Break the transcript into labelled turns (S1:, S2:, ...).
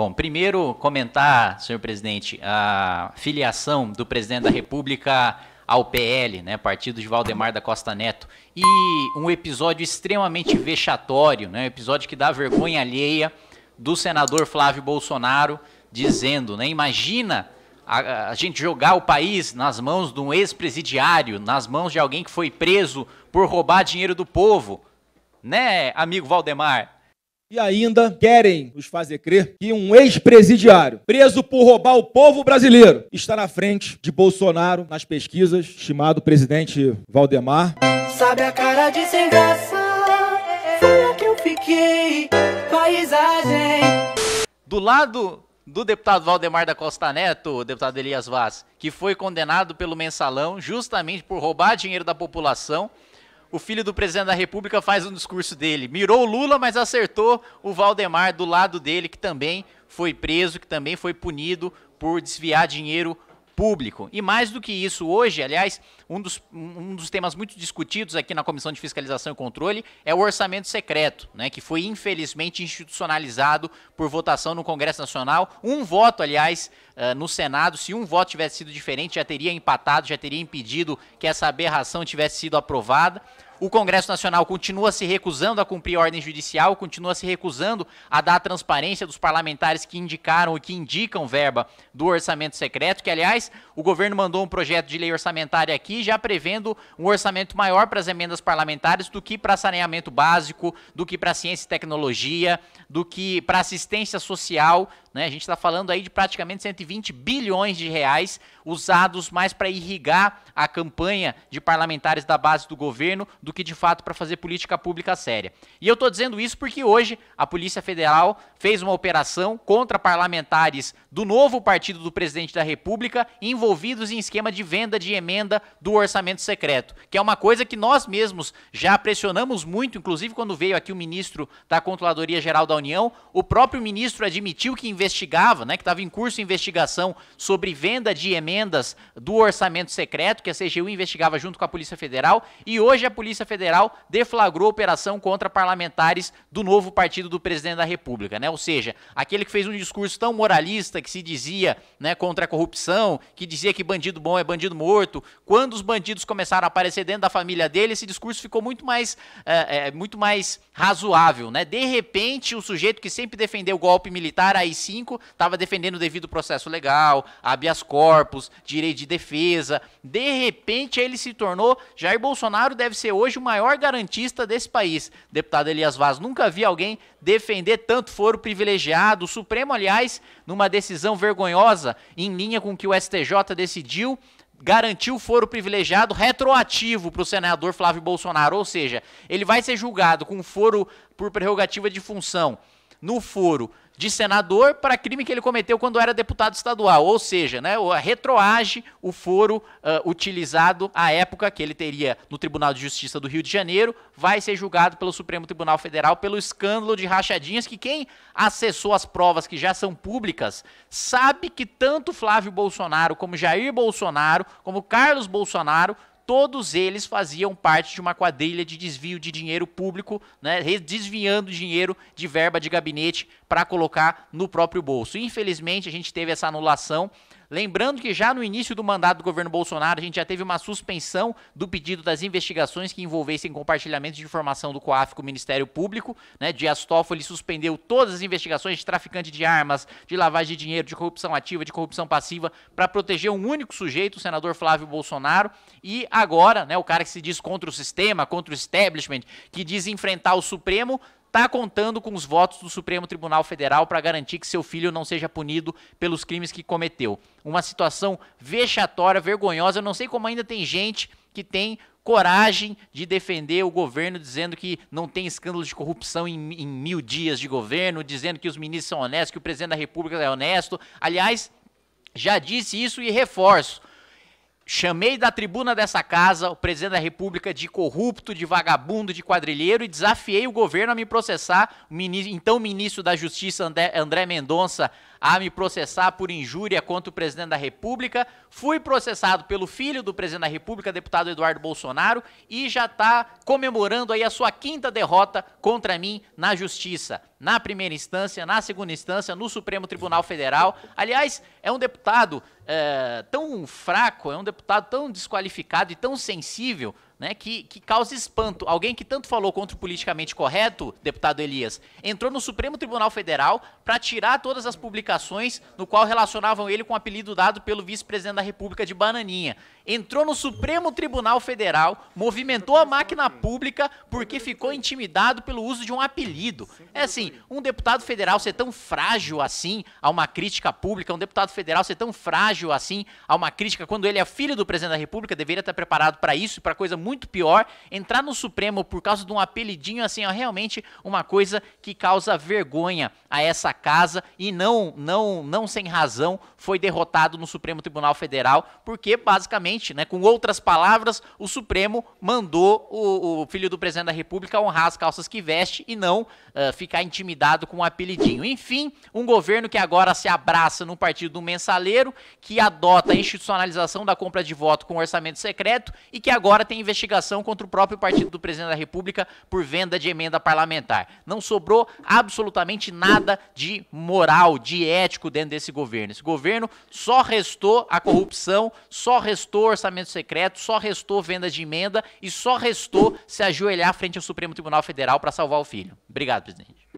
S1: Bom, primeiro comentar, senhor presidente, a filiação do presidente da República ao PL, né, partido de Valdemar da Costa Neto, e um episódio extremamente vexatório, né, um episódio que dá vergonha alheia do senador Flávio Bolsonaro dizendo, né, imagina a, a gente jogar o país nas mãos de um ex-presidiário, nas mãos de alguém que foi preso por roubar dinheiro do povo, né, amigo Valdemar? e ainda querem nos fazer crer que um ex-presidiário, preso por roubar o povo brasileiro, está na frente de Bolsonaro nas pesquisas, estimado presidente Valdemar. Sabe a cara de sem graça? Foi que eu fiquei, paisagem. Do lado do deputado Valdemar da Costa Neto, deputado Elias Vaz, que foi condenado pelo mensalão justamente por roubar dinheiro da população o filho do presidente da República faz um discurso dele. Mirou o Lula, mas acertou o Valdemar do lado dele, que também foi preso, que também foi punido por desviar dinheiro público. E mais do que isso, hoje, aliás, um dos, um dos temas muito discutidos aqui na Comissão de Fiscalização e Controle é o orçamento secreto, né, que foi infelizmente institucionalizado por votação no Congresso Nacional. Um voto, aliás, eh, no Senado, se um voto tivesse sido diferente, já teria empatado, já teria impedido que essa aberração tivesse sido aprovada o Congresso Nacional continua se recusando a cumprir ordem judicial, continua se recusando a dar a transparência dos parlamentares que indicaram e que indicam verba do orçamento secreto, que, aliás, o governo mandou um projeto de lei orçamentária aqui já prevendo um orçamento maior para as emendas parlamentares do que para saneamento básico, do que para ciência e tecnologia, do que para assistência social. Né? A gente está falando aí de praticamente 120 bilhões de reais usados mais para irrigar a campanha de parlamentares da base do governo do do que de fato para fazer política pública séria. E eu estou dizendo isso porque hoje a Polícia Federal fez uma operação contra parlamentares do novo partido do presidente da República envolvidos em esquema de venda de emenda do orçamento secreto, que é uma coisa que nós mesmos já pressionamos muito, inclusive quando veio aqui o ministro da Controladoria Geral da União, o próprio ministro admitiu que investigava, né, que estava em curso investigação sobre venda de emendas do orçamento secreto, que a CGU investigava junto com a Polícia Federal, e hoje a Polícia Federal deflagrou operação contra parlamentares do novo partido do presidente da República, né? Ou seja, aquele que fez um discurso tão moralista que se dizia, né, contra a corrupção, que dizia que bandido bom é bandido morto. Quando os bandidos começaram a aparecer dentro da família dele, esse discurso ficou muito mais, é, é, muito mais razoável, né? De repente, o sujeito que sempre defendeu o golpe militar, aí 5, estava defendendo o devido processo legal, habeas corpus, direito de defesa. De repente, ele se tornou Jair Bolsonaro deve ser hoje hoje o maior garantista desse país. Deputado Elias Vaz, nunca vi alguém defender tanto foro privilegiado. O Supremo, aliás, numa decisão vergonhosa, em linha com o que o STJ decidiu, garantiu foro privilegiado retroativo para o senador Flávio Bolsonaro, ou seja, ele vai ser julgado com foro por prerrogativa de função no foro de senador para crime que ele cometeu quando era deputado estadual, ou seja, né, retroage o foro uh, utilizado à época que ele teria no Tribunal de Justiça do Rio de Janeiro, vai ser julgado pelo Supremo Tribunal Federal pelo escândalo de rachadinhas que quem acessou as provas que já são públicas sabe que tanto Flávio Bolsonaro como Jair Bolsonaro, como Carlos Bolsonaro todos eles faziam parte de uma quadrilha de desvio de dinheiro público, né, desviando dinheiro de verba de gabinete para colocar no próprio bolso. Infelizmente, a gente teve essa anulação Lembrando que já no início do mandato do governo Bolsonaro, a gente já teve uma suspensão do pedido das investigações que envolvessem compartilhamento de informação do COAF com o Ministério Público. Né? Dias Toffoli suspendeu todas as investigações de traficante de armas, de lavagem de dinheiro, de corrupção ativa, de corrupção passiva, para proteger um único sujeito, o senador Flávio Bolsonaro. E agora, né, o cara que se diz contra o sistema, contra o establishment, que diz enfrentar o Supremo, está contando com os votos do Supremo Tribunal Federal para garantir que seu filho não seja punido pelos crimes que cometeu. Uma situação vexatória, vergonhosa. Eu não sei como ainda tem gente que tem coragem de defender o governo, dizendo que não tem escândalo de corrupção em, em mil dias de governo, dizendo que os ministros são honestos, que o presidente da República é honesto. Aliás, já disse isso e reforço. Chamei da tribuna dessa casa o presidente da República de corrupto, de vagabundo, de quadrilheiro e desafiei o governo a me processar. O ministro, então o ministro da Justiça André, André Mendonça a me processar por injúria contra o presidente da República. Fui processado pelo filho do presidente da República, deputado Eduardo Bolsonaro, e já está comemorando aí a sua quinta derrota contra mim na justiça, na primeira instância, na segunda instância, no Supremo Tribunal Federal. Aliás, é um deputado é, tão fraco, é um deputado tão desqualificado e tão sensível né, que, que causa espanto. Alguém que tanto falou contra o politicamente correto, deputado Elias, entrou no Supremo Tribunal Federal para tirar todas as publicações no qual relacionavam ele com o apelido dado pelo vice-presidente da República de Bananinha. Entrou no Supremo Tribunal Federal, movimentou a máquina pública porque ficou intimidado pelo uso de um apelido. É assim, um deputado federal ser tão frágil assim a uma crítica pública, um deputado federal ser tão frágil assim a uma crítica quando ele é filho do presidente da República, deveria estar preparado para isso e para coisa muito muito pior. Entrar no Supremo por causa de um apelidinho assim, ó, realmente uma coisa que causa vergonha a essa casa e não, não, não sem razão foi derrotado no Supremo Tribunal Federal, porque basicamente, né, com outras palavras, o Supremo mandou o, o filho do presidente da República honrar as calças que veste e não uh, ficar intimidado com um apelidinho. Enfim, um governo que agora se abraça no partido do mensaleiro, que adota a institucionalização da compra de voto com orçamento secreto e que agora tem investimento investigação contra o próprio partido do presidente da República por venda de emenda parlamentar. Não sobrou absolutamente nada de moral, de ético dentro desse governo. Esse governo só restou a corrupção, só restou orçamento secreto, só restou venda de emenda e só restou se ajoelhar frente ao Supremo Tribunal Federal para salvar o filho. Obrigado, presidente.